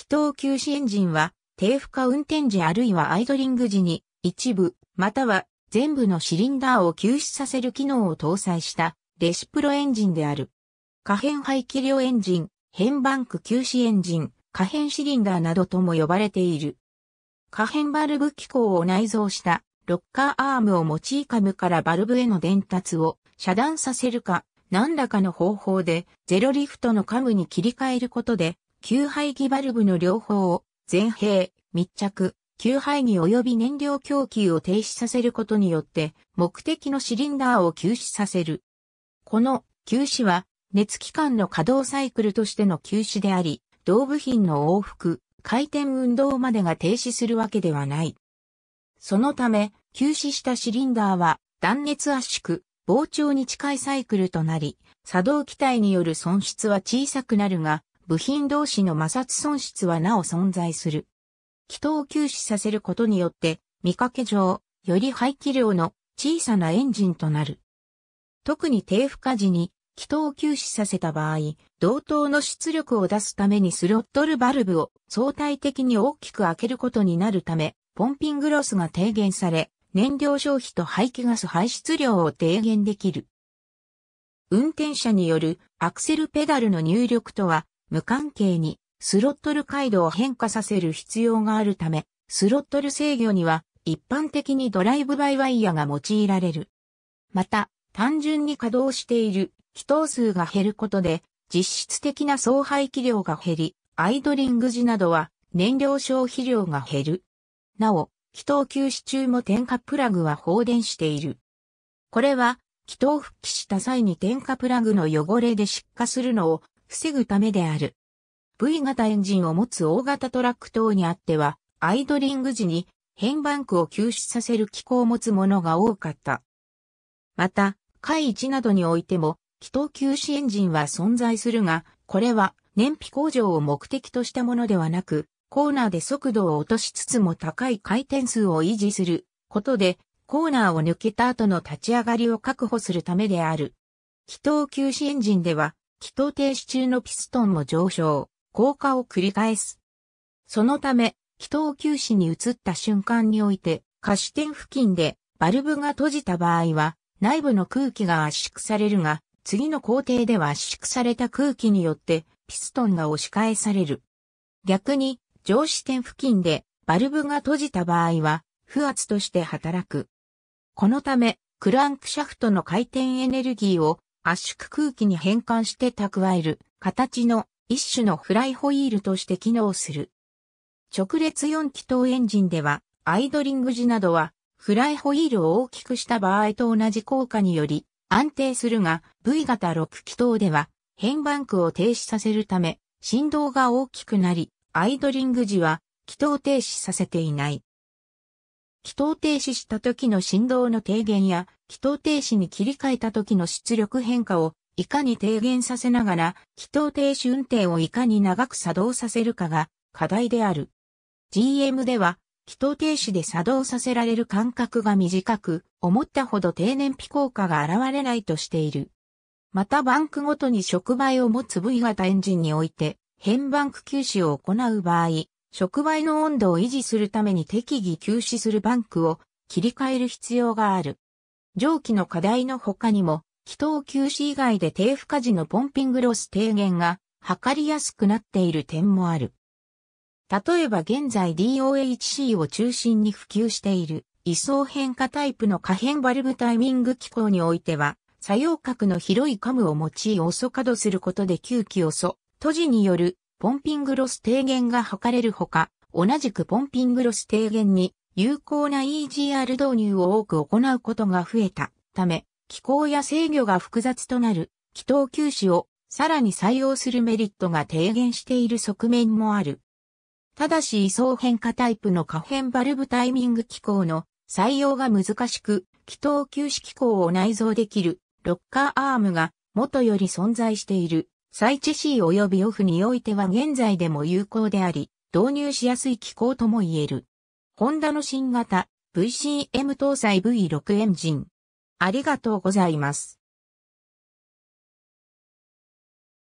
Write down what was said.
気筒休止エンジンは、低負荷運転時あるいはアイドリング時に、一部、または全部のシリンダーを休止させる機能を搭載した、レシプロエンジンである。可変排気量エンジン、変バンク休止エンジン、可変シリンダーなどとも呼ばれている。可変バルブ機構を内蔵したロッカーアームを用いカムからバルブへの伝達を遮断させるか、何らかの方法でゼロリフトのカムに切り替えることで給排気バルブの両方を前閉、密着、給排気及び燃料供給を停止させることによって目的のシリンダーを休止させる。この休止は熱機関の稼働サイクルとしての休止であり、同部品の往復、回転運動までが停止するわけではない。そのため、休止したシリンダーは断熱圧縮、膨張に近いサイクルとなり、作動機体による損失は小さくなるが、部品同士の摩擦損失はなお存在する。気筒を休止させることによって、見かけ上、より排気量の小さなエンジンとなる。特に低負荷時に気筒を休止させた場合、同等の出力を出すためにスロットルバルブを相対的に大きく開けることになるため、ポンピングロスが低減され、燃料消費と排気ガス排出量を低減できる。運転者によるアクセルペダルの入力とは無関係にスロットル回路を変化させる必要があるため、スロットル制御には一般的にドライブバイワイヤが用いられる。また、単純に稼働している気筒数が減ることで、実質的な総排気量が減り、アイドリング時などは燃料消費量が減る。なお、気筒休止中も点火プラグは放電している。これは、気筒復帰した際に点火プラグの汚れで失火するのを防ぐためである。V 型エンジンを持つ大型トラック等にあっては、アイドリング時に変バンクを休止させる機構を持つものが多かった。また、回1などにおいても、気筒休止エンジンは存在するが、これは燃費向上を目的としたものではなく、コーナーで速度を落としつつも高い回転数を維持することで、コーナーを抜けた後の立ち上がりを確保するためである。気筒休止エンジンでは、気筒停止中のピストンも上昇、降下を繰り返す。そのため、気筒休止に移った瞬間において、下支点付近でバルブが閉じた場合は、内部の空気が圧縮されるが、次の工程では圧縮された空気によって、ピストンが押し返される。逆に、上支点付近でバルブが閉じた場合は、不圧として働く。このため、クランクシャフトの回転エネルギーを圧縮空気に変換して蓄える形の一種のフライホイールとして機能する。直列4気筒エンジンでは、アイドリング時などは、フライホイールを大きくした場合と同じ効果により安定するが、V 型6気筒では、変バンクを停止させるため、振動が大きくなり、アイドリング時は、気筒停止させていない。気筒停止した時の振動の低減や、気頭停止に切り替えた時の出力変化をいかに低減させながら、気頭停止運転をいかに長く作動させるかが課題である。GM では、気頭停止で作動させられる間隔が短く、思ったほど低燃費効果が現れないとしている。またバンクごとに触媒を持つ V 型エンジンにおいて、変バンク休止を行う場合、触媒の温度を維持するために適宜休止するバンクを切り替える必要がある。上記の課題の他にも、気筒休止以外で低負荷時のポンピングロス低減が測りやすくなっている点もある。例えば現在 DOHC を中心に普及している位相変化タイプの可変バルブタイミング機構においては、作用角の広いカムを用い遅稼働することで吸気遅、閉じによるポンピングロス低減が図れるほか、同じくポンピングロス低減に有効な EGR 導入を多く行うことが増えたため、気候や制御が複雑となる気筒休止をさらに採用するメリットが低減している側面もある。ただし位相変化タイプの可変バルブタイミング機構の採用が難しく、気筒休止機構を内蔵できるロッカーアームが元より存在しているサイチ C 及びオフにおいては現在でも有効であり、導入しやすい機構とも言える。ホンダの新型 VCM 搭載 V6 エンジン。ありがとうございます。